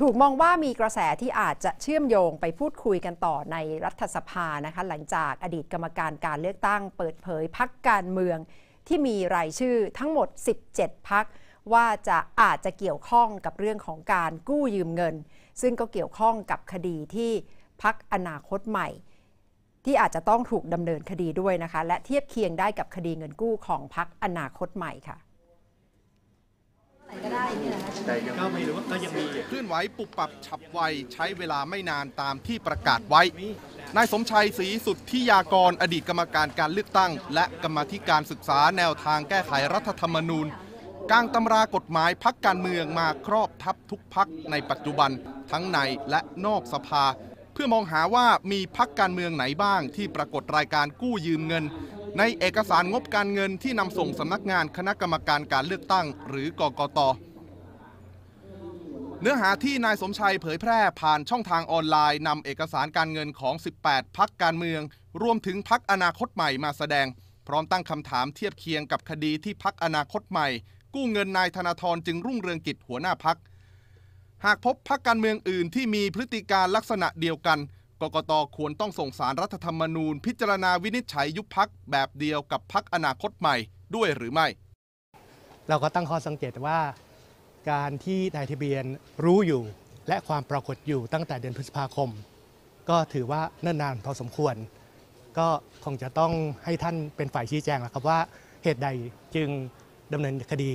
ถูกมองว่ามีกระแสที่อาจจะเชื่อมโยงไปพูดคุยกันต่อในรัฐสภานะคะหลังจากอดีตกรรมการการเลือกตั้งเปิดเผยพักการเมืองที่มีรายชื่อทั้งหมด 17 พักว่าจะอาจจะเกี่ยวข้องกับเรื่องของการกู้ยืมเงิน ซึ่งก็เกี่ยวข้องกับคดีที่พักอนาคตใหม่ ที่อาจจะต้องถูกดำเนินคดีด้วยนะคะและเทียบเคียงได้กับคดีเงินกู้ของพักอนาคตใหม่ค่ะก็ไม่รู้ว่าก็ยังมีเคลื่อนไหวปุบปับฉับไวใช้เวลาไม่นานตามที่ประกาศไว้นายสมชัยศรีสุดที่ยากร อดีตกรรมการการเลือกตั้ง และกรรมธิการศึกษาแนวทางแก้ไขรัฐธรรมนูญกลางตำรากฎหมายพักการเมืองมาครอบทับทุกพักในปัจจุบันทั้งในและนอกสภา เพื่อมองหาว่ามีพักการเมืองไหนบ้าง ที่ปรากฏรายการกู้ยืมเงินในเอกสารงบการเงินที่นำส่งสำนักงานคณะกรรมการการเลือกตั้ง หรือกกต เนื้อหาที่นายสมชัยเผยแพร่ผ่านช่องทางออนไลน์นำเอกสารการเงินของ 18 พักการเมือง รวมถึงพักอนาคตใหม่มาแสดง พร้อมตั้งคำถามเทียบเคียงกับคดีที่พักอนาคตใหม่ กู้เงินนายธนาธรจึงรุ่งเรืองกิจหัวหน้าพักหากพบพักการเมืองอื่นที่มีพฤติการลักษณะเดียวกันกกตควรต้องส่งสารรัฐธรรมนูญ พิจารณาวินิจฉัยยุบพักแบบเดียวกับพักอนาคตใหม่ด้วยหรือไม่ เราก็ตั้งข้อสังเกตว่า การที่นายทะเบียนรู้อยู่และความปรากฏอยู่ตั้งแต่เดือนพฤษภาคม ก็ถือว่าเนิ่นนานพอสมควร ก็คงจะต้องให้ท่านเป็นฝ่ายชี้แจงแล้วครับว่า เหตุใดจึงดำเนินคดี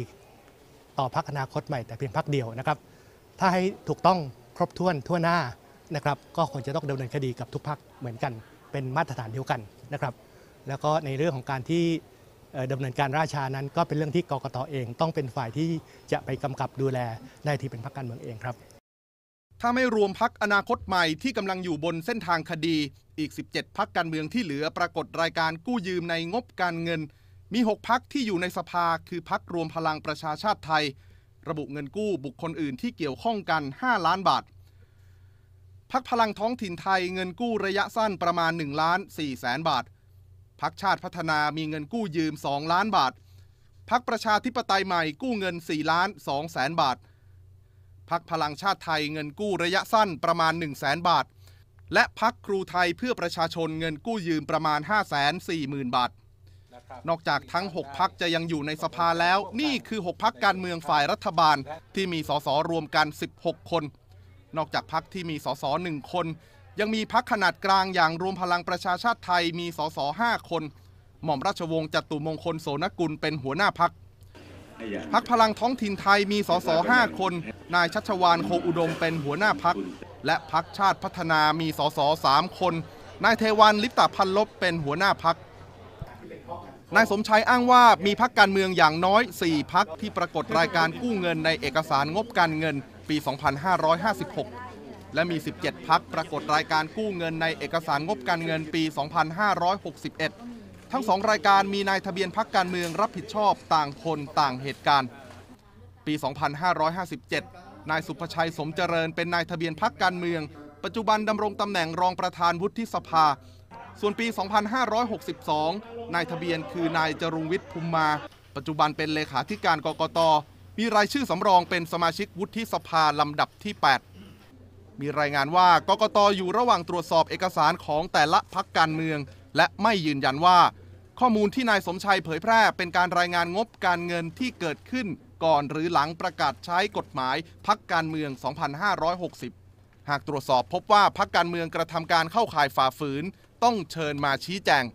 ต่อพักอนาคตใหม่ แต่เพียงพักเดียวนะครับถ้าให้ถูกต้องครบถ้วนทั่วหน้านะครับก็ควรจะต้องดำเนินคดีกับทุกพักเหมือนกันเป็นมาตรฐานเดียวกันนะครับแล้วก็ในเรื่องของการที่ดำเนินการราชานั้นก็เป็นเรื่องที่กกตอเองต้องเป็นฝ่ายที่จะไปกำกับดูแลได้ที่เป็นพักการเมืองเองครับ ถ้าไม่รวมพักอนาคตใหม่ที่กำลังอยู่บนเส้นทางคดีอีก 17 พักการเมืองที่เหลือปรากฏรายการกู้ยืมในงบการเงิน มี 6 พักที่อยู่ในสภาคือพักรวมพลังประชาชาติไทย ระบุเงินกู้บุคคลอื่นที่เกี่ยวข้องกัน 5 ล้านบาทพักพลังท้องถิ่นไทยเงินกู้ระยะสั้นประมาณ1ล้าน4แสนบาทพักชาติพัฒนามีเงินกู้ยืม 2 ล้านบาทพักประชาธิปไตยใหม่กู้เงิน4ล้าน2แสนบาทพักพลังชาติไทยเงินกู้ระยะสั้นประมาณ 1 0 0 0 0แสนบาท และพักครูไทยเพื่อประชาชนเงินกู้ยืมประมาณ5 4 0 0 0 0บาทนอกจากทั้ง 6พักจะยังอยู่ในสภาแล้วนี่คือ 6พักการเมืองฝ่ายรัฐบาลที่มีสสรวมกัน 16 คนนอกจากพักที่มีสสหนึ่งคน ยังมีพักขนาดกลางอย่างรวมพลังประชาชาติไทยมีสสห้าคน หม่อมราชวงศ์จตุมงคลโสนกุลเป็นหัวหน้าพักพักพลังท้องถิ่นไทยมีสสห้าคน นายชัชวานโคอุดมเป็นหัวหน้าพักและพักชาติพัฒนามีสสสามคนนายเทวันลิปตาพันลบเป็นหัวหน้าพักนายสมชายอ้างว่ามีพักการเมืองอย่างน้อย4พักที่ปรากฏรายการกู้เงินในเอกสารงบการเงินปี 2556 และมี 17 พักปรากฏรายการกู้เงินในเอกสารงบการเงินปี 2561 ทั้งสองรายการมีนายทะเบียนพักการเมืองรับผิดชอบต่างคนต่างเหตุการณ์ ปี 2557 นายสุภชัยสมเจริญเป็นนายทะเบียนพักการเมือง ปัจจุบันดำรงตำแหน่งรองประธานวุฒิสภา ส่วนปี 2562 นายทะเบียนคือนายจรุงวิทย์ภูมิมา ปัจจุบันเป็นเลขาธิการกกตมีรายชื่อสำรองเป็นสมาชิกวุฒิสภาลำดับที่ 8 มีรายงานว่า กกตอยู่ระหว่างตรวจสอบเอกสารของแต่ละพักการเมือง และไม่ยืนยันว่า ข้อมูลที่นายสมชัยเผยแพร่เป็นการรายงานงบการเงินที่เกิดขึ้น ก่อนหรือหลังประกาศใช้กฎหมายพักการเมือง 2560 หากตรวจสอบพบว่าพักการเมืองกระทำการเข้าข่ายฝ่าฝืน ต้องเชิญมาชี้แจง